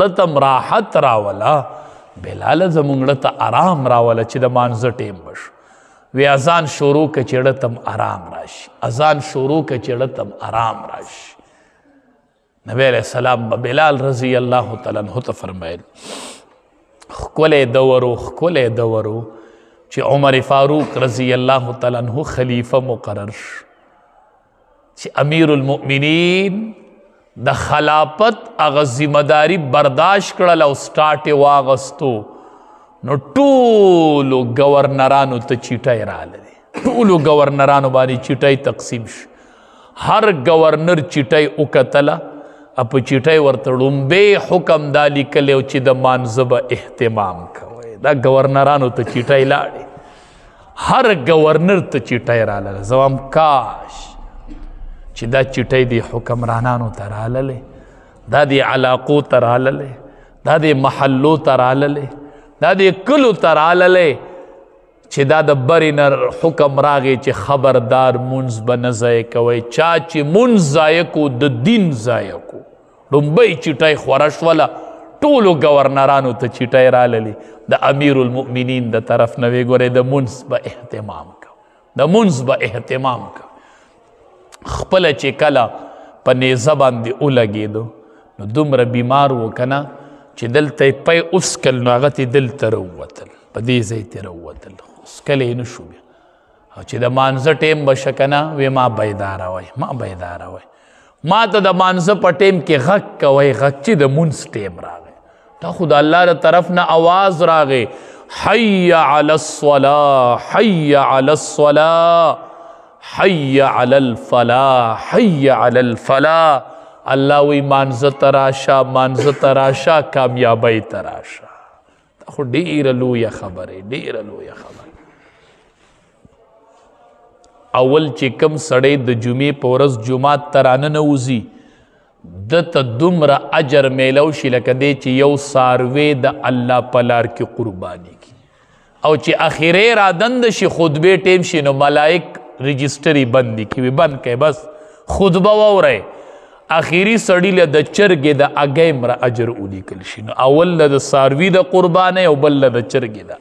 لتم راحت راولا بلال زمونږ ته آرام راولا چې د مانزه ټیم بش وی اذان شروع ک چې تم آرام راشي اذان شروع ک چې تم آرام راشي نبی علیہ السلام به بلال رضی الله تعالی عنہ ته فرمایل خکل دورو خکل دورو چې عمر فاروق رضی الله تعالی عنہ خلیفہ مقرر چې امیر المؤمنین د خلافت هغه ذمہداری برداشت کړل او سٹارټ یې واغستو نو ټولو گورنرانو ته چیټای راغله ټولو گورنرانو باندې چیټای تقسیم شو هر گورنر چیټای وکتله په چیټای ورته لومبه حکم دا لیکل او چې د مانزبه اهتمام کوي دا گورنرانو ته چیټای لاړې هر گورنر ته چیټای رااله زوام کاش چې دا چټې دی حکمرانانو تراللې دا دی علاقو تراللې دا دی محلو تراللې دا دی کلو تراللې چې دا د برینر حکم راغی چې خبردار منز به نه ضایع کوئ چا چې منز ضایع کو د دین ضایع کو لومبۍ چټۍ خوره شوله ټولو گورنرانو ته چټۍ راللی د امیر المؤمنین د طرف نه وی ګورې د منز به اهتمام کو د منز به اهتمام کو خپل چې کله په نیزه باندې ولګېدو نو دومره بیمار و کنه چې دلته پی اسکل نو هغه ته دلته راووتل په دې ځای ته راووتل اسکل یې نه شو بیا او چې د مانزه ټیم بشه کنه وې ما بیداره وای ما بیداره وای ما ته د مانزه په ټیم کې غږ کوي غږ چې د مونځ ټیم راغی دا خو د الله له طرف نه اواز راغی حی علی الصلاة حی علی الصلاة حی علی الفلا حی علی الفلا الله وی مانزه تراشه مانزه تراشه کامیابی تراشه دا خو ډیره لویه خبره ډیره لویه خبره اول چې کم سړی د جمعې په ورځ جمعات ترانه نوزي د ته دومره اجر میلو شي لکه دی چې یو ساروی د الله په لار کې قرباني کی او چې اخیره را دند شي خطبه ټیم شي نو ملائک رجستري بندي کوي بند کوي بس خطبه واورئ اخیری سړی له د چرګې د اګۍ مره اجر ولیکل شي نو اول له د څاروي د قربانۍ او بل له د چرګې د